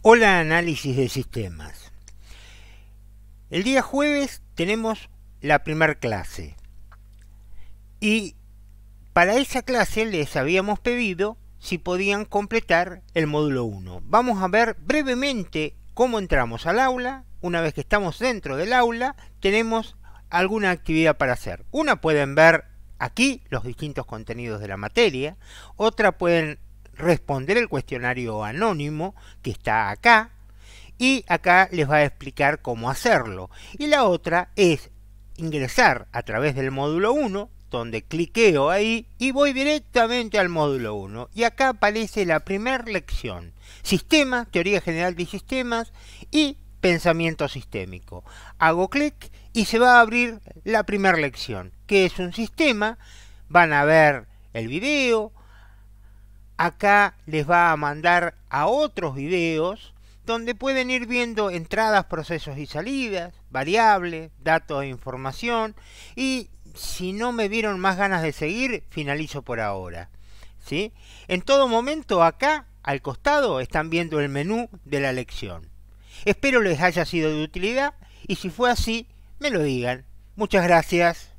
Hola análisis de sistemas. El día jueves tenemos la primera clase. Y para esa clase les habíamos pedido si podían completar el módulo 1. Vamos a ver brevemente cómo entramos al aula. Una vez que estamos dentro del aula, tenemos alguna actividad para hacer. Una pueden ver aquí los distintos contenidos de la materia. Otra pueden responder el cuestionario anónimo que está acá y acá les va a explicar cómo hacerlo. Y la otra es ingresar a través del módulo 1, donde cliqueo ahí y voy directamente al módulo 1. Y acá aparece la primera lección, sistema, teoría general de sistemas y pensamiento sistémico. Hago clic y se va a abrir la primera lección, que es un sistema, van a ver el video, acá les va a mandar a otros videos donde pueden ir viendo entradas, procesos y salidas, variables, datos e información. Y si no me vieron más ganas de seguir, finalizo por ahora. En todo momento acá, al costado, están viendo el menú de la lección. Espero les haya sido de utilidad y si fue así, me lo digan. Muchas gracias.